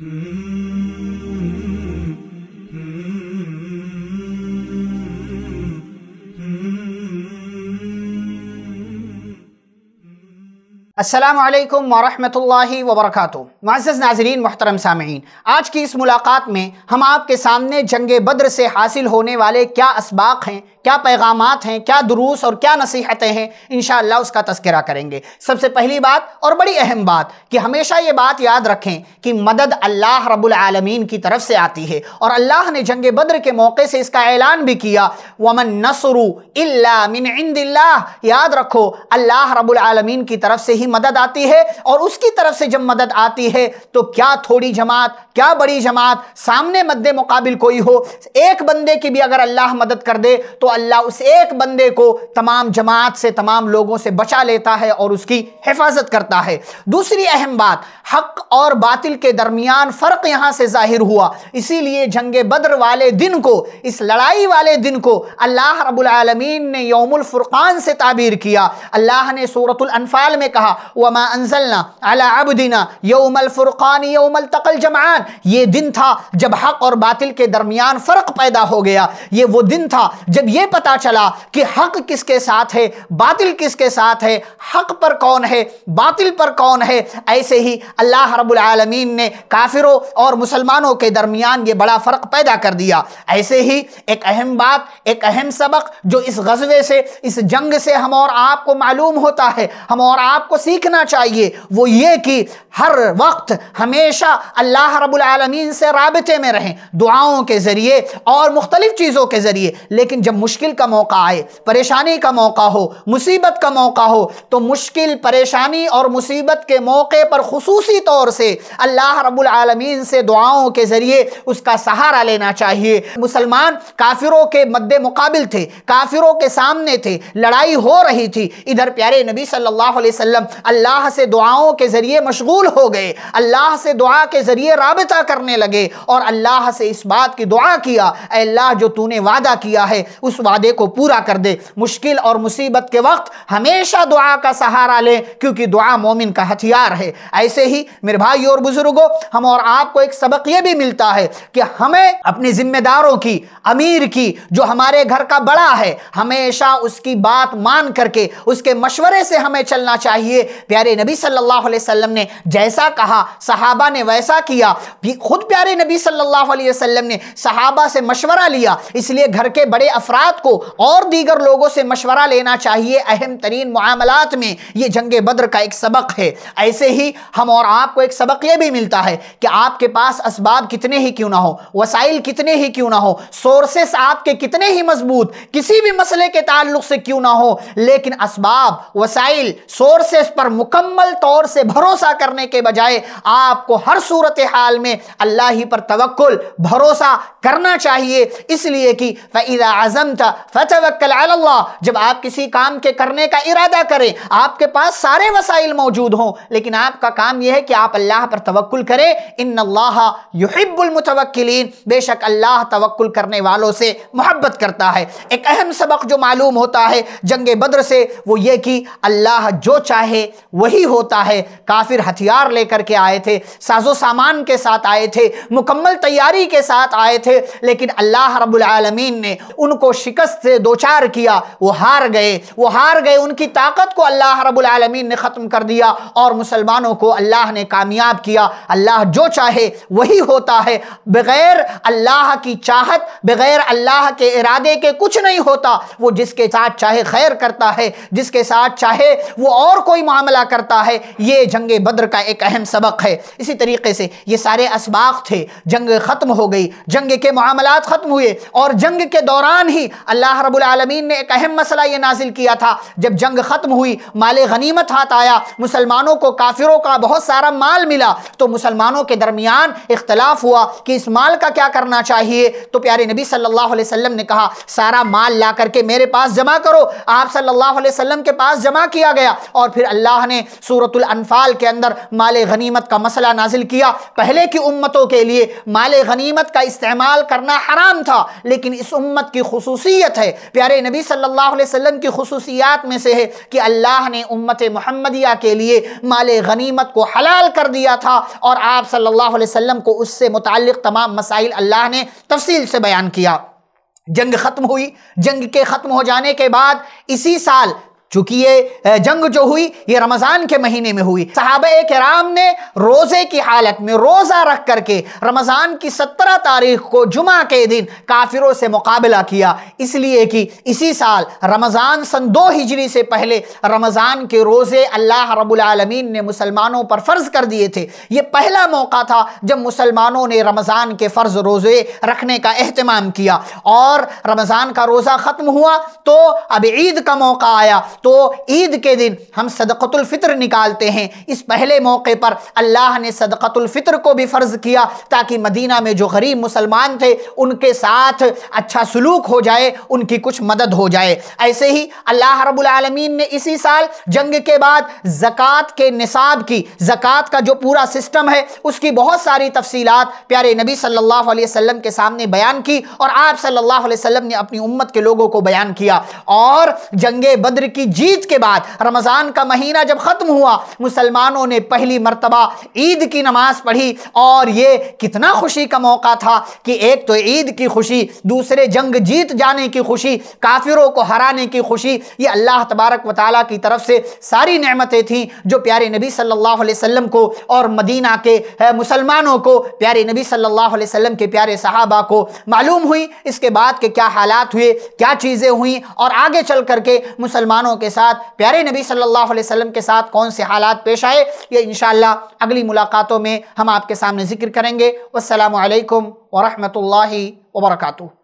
Mm-hmm. असलकम वरहमल वबरक मज़ नाजरीन महतरम सामीन आज की इस मुलाकात में हम आपके सामने जंग बद्र से हासिल होने वाले क्या इसबाक हैं क्या पैगाम हैं क्या दुरूस और क्या नसीहतें हैं इन उसका तस्करा करेंगे सबसे पहली बात और बड़ी अहम बात कि हमेशा ये बात याद रखें कि मदद अल्लाह रबालमीन की तरफ से आती है और अल्लाह ने जंग बद्र के मौके से इसका ऐलान भी किया वमन नसरू इल्ला मिन इंदिल्लाह याद रखो अल्लाह रबालमीन की तरफ से ही मदद आती है और उसकी तरफ से जब मदद आती है तो क्या थोड़ी जमात क्या बड़ी जमात सामने मद्द मुकाबिल कोई हो एक बंदे की भी अगर अल्लाह मदद कर दे तो अल्लाह उस एक बंदे को तमाम जमात से तमाम लोगों से बचा लेता है और उसकी हिफाजत करता है दूसरी अहम बात हक और बातिल के दरमियान फ़र्क यहाँ से जाहिर हुआ इसीलिए जंग बद्र वाले दिन को इस लड़ाई वाले दिन को अल्लाह रबालमीन ने यौमुल फुरकान से ताबीर किया अल्लाह ने सूरतुल अनफाल में कहा وما انزلنا على عبدنا يوم الفرقان يوم التقى الجمعان ये दिन था जब हक़ और बातिल के दरमियान फ़र्क पैदा हो गया ये वो दिन था जब ये पता चला कि हक़ किसके साथ है बातिल किसके साथ है हक़ पर कौन है बातिल पर कौन है ऐसे ही अल्लाह रबालमीन ने काफिरों और मुसलमानों के दरमियान ये बड़ा फ़र्क पैदा कर दिया ऐसे ही एक अहम बात एक अहम सबक जो इस गजबे से इस जंग से हम और आपको मालूम होता है हम और आपको सीख सीखना चाहिए वो ये कि हर वक्त हमेशा अल्लाह रबालमीन से रबते में रहें दुआओं के ज़रिए और मुख्तलिफ़ चीज़ों के ज़रिए लेकिन जब मुश्किल का मौका आए परेशानी का मौका हो मुसीबत का मौका हो तो मुश्किल परेशानी और मुसीबत के मौके पर खसूसी तौर से अल्लाह रबालमीन से दुआओं के ज़रिए उसका सहारा लेना चाहिए मुसलमान काफिरों के मद्दे मुकाबिल थे काफिरों के सामने थे लड़ाई हो रही थी इधर प्यारे नबी सल्लल्लाहु अलैहि वसल्लम अल्लाह से दुआओं के ज़रिए मशगूल हो गए अल्लाह से दुआ के ज़रिए रबता करने लगे और अल्लाह से इस बात की दुआ किया अल्लाह जो तूने वादा किया है उस वादे को पूरा कर दे मुश्किल और मुसीबत के वक्त हमेशा दुआ का सहारा लें क्योंकि दुआ मोमिन का हथियार है ऐसे ही मेरे भाई और बुज़ुर्गों हम और आपको एक सबक ये भी मिलता है कि हमें अपने ज़िम्मेदारों की अमीर की जो हमारे घर का बड़ा है हमेशा उसकी बात मान करके उसके मशवरे से हमें चलना चाहिए लिए प्यारे नबी सल्लल्लाहु अलैहि वसल्लम ने जैसा कहा सहाबा ने वैसा किया खुद प्यारे नबी सल्लल्लाहु अलैहि वसल्लम ने सहाबा से मशवरा लिया इसलिए घर के बड़े अफराद को और दीगर लोगों से मशवरा लेना चाहिए अहम तरीन मामलात में ये जंग बद्र का एक सबक है ऐसे ही हम और आपको एक सबक ये भी मिलता है कि आपके पास इसबाब कितने ही क्यों ना हो वसाइल कितने ही क्यों ना हो सोर्सेस आपके कितने ही मजबूत किसी भी मसले के ताल्लुक से क्यों ना हो लेकिन इसबाब वसाइल सोर्सेस पर मुकम्मल तौर से भरोसा करने के बजाय आपको हर सूरत हाल में अल्लाह ही पर तवक्ल भरोसा करना चाहिए इसलिए कि आज़म था जब आप किसी काम के करने का इरादा करें आपके पास सारे वसाइल मौजूद हों लेकिन आपका काम यह है कि आप अल्लाह पर तवक्ल करें इन अल्लाह बेशक अल्लाह तवक्ल करने वालों से मोहब्बत करता है एक अहम सबक जो मालूम होता है जंग बद्र से वो ये कि अल्लाह जो चाहे वही होता है काफिर हथियार लेकर के आए थे साजो सामान के साथ आए थे मुकम्मल तैयारी के साथ आए थे लेकिन अल्लाह रबालमीन ने उनको शिकस्त से दो चार किया वो हार गए वो हार गए उनकी ताकत को अल्लाह रबालमीन ने ख़त्म कर दिया और मुसलमानों को अल्लाह ने कामयाब किया अल्लाह जो चाहे वही होता है बग़ैर अल्लाह की चाहत बग़ैर अल्लाह के इरादे के कुछ नहीं होता वो जिसके साथ चाहे खैर करता है जिसके साथ चाहे वो और कोई मामला करता है ये जंग बद्र का एक अहम सबक है इसी तरीके से ये सारे इसबाक थे जंग ख़त्म हो गई जंग के मामला ख़त्म हुए और जंग के दौरान ही अल्लाह रबालमीन ने एक अहम मसला ये नाजिल किया था जब जंग ख़त्म हुई माल गनीमत हाथ आया मुसलमानों को काफिरों का बहुत सारा माल मिला तो मुसलमानों के दरमियान इख्तलाफ हुआ कि इस माल का क्या करना चाहिए तो प्यारे नबी सल्लल्लाहु अलैहि वसल्लम ने कहा सारा माल ला करके मेरे पास जमा करो आप सल्लल्लाहु अलैहि वसल्लम के पास जमा किया गया और फिर अल्लाह अल्लाह ने सूरतुल अनफाल के अंदर माल गनीमत का मसला नाजिल किया पहले की उम्मतों के लिए माल गनीमत का इस्तेमाल करना हराम था लेकिन इस उम्मत की खसूसियत है प्यारे नबी सल्लल्लाहु अलैहि वसल्लम की खसूसियात में से है कि अल्लाह ने उम्मत महमदिया के लिए माल गनीमत को हलाल कर दिया था और आप सल्लल्लाहु अलैहि वसल्लम को उससे मुतक तमाम मसाइल अल्लाह ने तफसील से बयान किया जंग ख़त्म हुई जंग के ख़त्म हो जाने के बाद इसी साल चूंकि ये जंग जो हुई ये रमज़ान के महीने में हुई साहब कराम ने रोज़े की हालत में रोज़ा रख करके रमज़ान की सत्रह तारीख को जुमा के दिन काफिरों से मुकाबला किया इसलिए कि इसी साल रमज़ान सन दो हिजरी से पहले रमज़ान के रोज़े अल्लाह रबालमीन ने मुसलमानों पर फ़र्ज़ कर दिए थे ये पहला मौका था जब मुसलमानों ने रमज़ान के फ़र्ज़ रोज़े रखने का अहतमाम किया और रमज़ान का रोज़ा ख़त्म हुआ तो अब ईद का मौका आया तो ईद के दिन हम सदक़तुल्फ़ितर निकालते हैं इस पहले मौके पर अल्लाह ने सदक़तुल्फ़ितर को भी फ़र्ज़ किया ताकि मदीना में जो गरीब मुसलमान थे उनके साथ अच्छा सलूक हो जाए उनकी कुछ मदद हो जाए ऐसे ही अल्लाह रबालमीन ने इसी साल जंग के बाद ज़क़़त के निसाब की ज़क़़त का जो पूरा सिस्टम है उसकी बहुत सारी तफसीलात प्यारे नबी सल्लल्लाहु अलैहि वसल्लम के सामने बयान की और आप सल्लल्लाहु अलैहि वसल्लम ने अपनी उम्मत के लोगों को बयान किया और जंग बद्र की जीत के बाद रमज़ान का महीना जब ख़त्म हुआ मुसलमानों ने पहली मरतबा ईद की नमाज पढ़ी और ये कितना खुशी का मौका था कि एक तो ईद की खुशी दूसरे जंग जीत जाने की खुशी काफिरों को हराने की खुशी ये अल्लाह तबारक व की तरफ से सारी नमतें थीं जो प्यारे नबी सल्ला अलैहि को और मदीना के मुसलमानों को प्यारे नबी सल्ला अलैहि के प्यारे साहबा को मालूम हुई इसके बाद के क्या हालात हुए क्या चीज़ें हुई और आगे चल करके मुसलमानों के साथ प्यारे नबी सल्लल्लाहु अलैहि वसल्लम के साथ कौन से हालात पेश आए ये इन अगली मुलाकातों में हम आपके सामने जिक्र करेंगे असलकम वरहमल वर्का